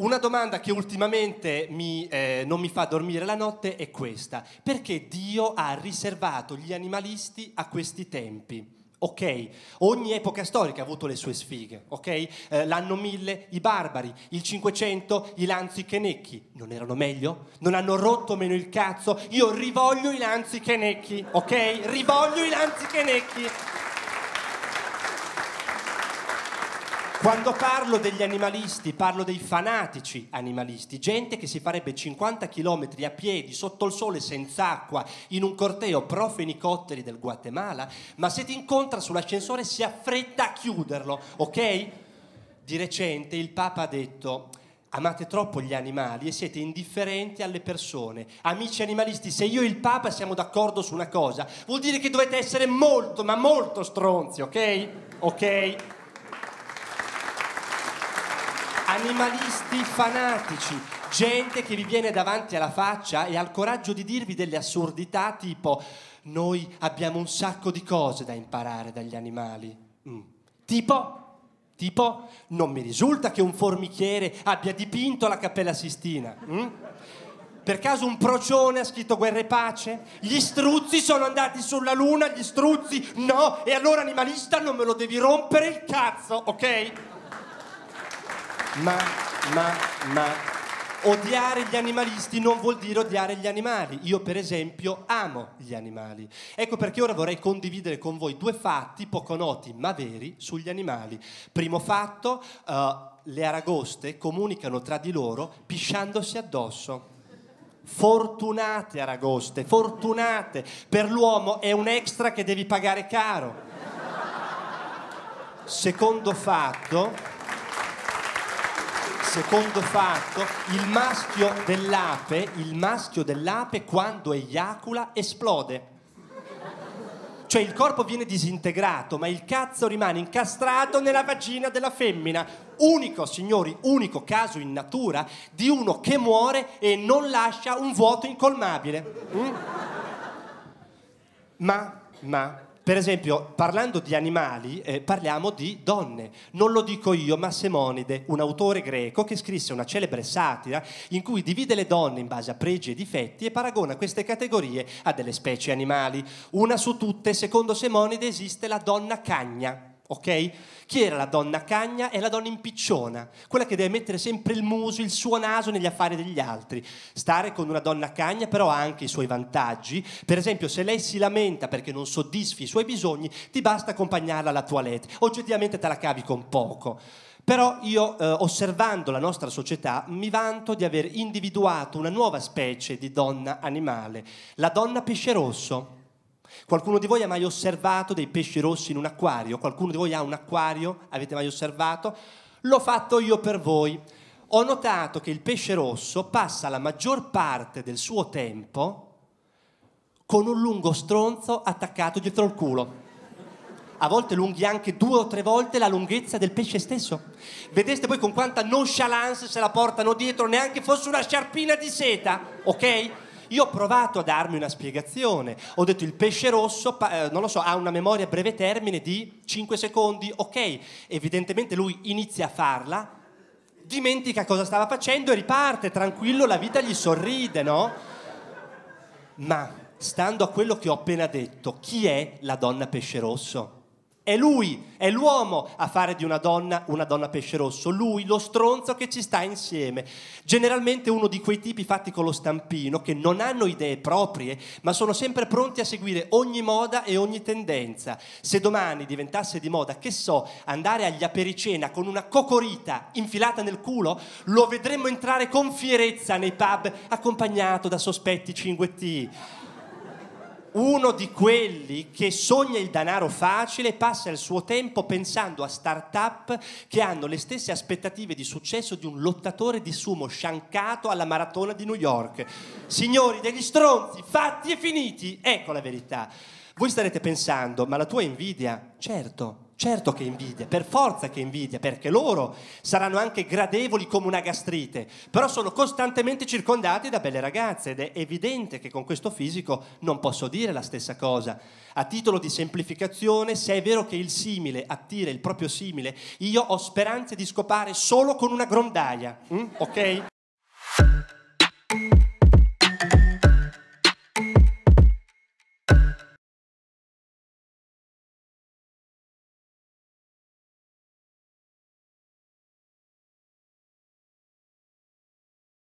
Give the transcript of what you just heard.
Una domanda che ultimamente mi, eh, non mi fa dormire la notte è questa. Perché Dio ha riservato gli animalisti a questi tempi? Ok, ogni epoca storica ha avuto le sue sfighe, ok? Eh, l'anno 1000 i barbari, il 500 i lanzi chenecchi, non erano meglio? Non hanno rotto meno il cazzo? Io rivoglio i lanzi chenecchi, ok? Rivoglio i lanzi chenecchi! Quando parlo degli animalisti, parlo dei fanatici animalisti, gente che si farebbe 50 km a piedi, sotto il sole, senza acqua, in un corteo pro fenicotteri del Guatemala, ma se ti incontra sull'ascensore si affretta a chiuderlo, ok? Di recente il Papa ha detto amate troppo gli animali e siete indifferenti alle persone. Amici animalisti, se io e il Papa siamo d'accordo su una cosa, vuol dire che dovete essere molto, ma molto stronzi, ok? Ok? animalisti fanatici, gente che vi viene davanti alla faccia e ha il coraggio di dirvi delle assurdità tipo noi abbiamo un sacco di cose da imparare dagli animali. Mm. Tipo? Tipo, non mi risulta che un formichiere abbia dipinto la Cappella Sistina. Mm? Per caso un procione ha scritto guerra e pace? Gli struzzi sono andati sulla luna, gli struzzi no, e allora animalista non me lo devi rompere il cazzo, ok? ma, ma, ma. Odiare gli animalisti non vuol dire odiare gli animali. Io, per esempio, amo gli animali. Ecco perché ora vorrei condividere con voi due fatti poco noti ma veri sugli animali. Primo fatto, uh, le aragoste comunicano tra di loro pisciandosi addosso. Fortunate aragoste, fortunate. Per l'uomo è un extra che devi pagare caro. Secondo fatto, Secondo fatto, il maschio dell'ape, il maschio dell'ape quando eiacula esplode. Cioè il corpo viene disintegrato, ma il cazzo rimane incastrato nella vagina della femmina. Unico, signori, unico caso in natura di uno che muore e non lascia un vuoto incolmabile. Mm? Ma, ma, per esempio, parlando di animali, eh, parliamo di donne. Non lo dico io, ma Semonide, un autore greco che scrisse una celebre satira in cui divide le donne in base a pregi e difetti e paragona queste categorie a delle specie animali. Una su tutte, secondo Semonide, esiste la donna cagna ok? Chi era la donna cagna? È la donna impicciona, quella che deve mettere sempre il muso, il suo naso negli affari degli altri. Stare con una donna cagna però ha anche i suoi vantaggi, per esempio se lei si lamenta perché non soddisfi i suoi bisogni, ti basta accompagnarla alla toilette, oggettivamente te la cavi con poco. Però io, eh, osservando la nostra società, mi vanto di aver individuato una nuova specie di donna animale, la donna pesce rosso Qualcuno di voi ha mai osservato dei pesci rossi in un acquario? Qualcuno di voi ha un acquario? Avete mai osservato? L'ho fatto io per voi. Ho notato che il pesce rosso passa la maggior parte del suo tempo con un lungo stronzo attaccato dietro il culo. A volte lunghi anche due o tre volte la lunghezza del pesce stesso. Vedeste voi con quanta nonchalance se la portano dietro, neanche fosse una sciarpina di seta, ok? Io ho provato a darmi una spiegazione, ho detto il pesce rosso, eh, non lo so, ha una memoria a breve termine di 5 secondi, ok, evidentemente lui inizia a farla, dimentica cosa stava facendo e riparte, tranquillo, la vita gli sorride, no? Ma, stando a quello che ho appena detto, chi è la donna pesce rosso? È lui, è l'uomo a fare di una donna una donna pesce rosso, lui, lo stronzo che ci sta insieme. Generalmente uno di quei tipi fatti con lo stampino che non hanno idee proprie, ma sono sempre pronti a seguire ogni moda e ogni tendenza. Se domani diventasse di moda, che so, andare agli apericena con una cocorita infilata nel culo, lo vedremmo entrare con fierezza nei pub accompagnato da sospetti cinguetti uno di quelli che sogna il denaro facile passa il suo tempo pensando a start-up che hanno le stesse aspettative di successo di un lottatore di sumo sciancato alla maratona di New York. Signori degli stronzi, fatti e finiti, ecco la verità. Voi starete pensando, ma la tua invidia, certo, certo che invidia, per forza che invidia, perché loro saranno anche gradevoli come una gastrite, però sono costantemente circondati da belle ragazze ed è evidente che con questo fisico non posso dire la stessa cosa. A titolo di semplificazione, se è vero che il simile attira il proprio simile, io ho speranze di scopare solo con una grondaia, mm? ok?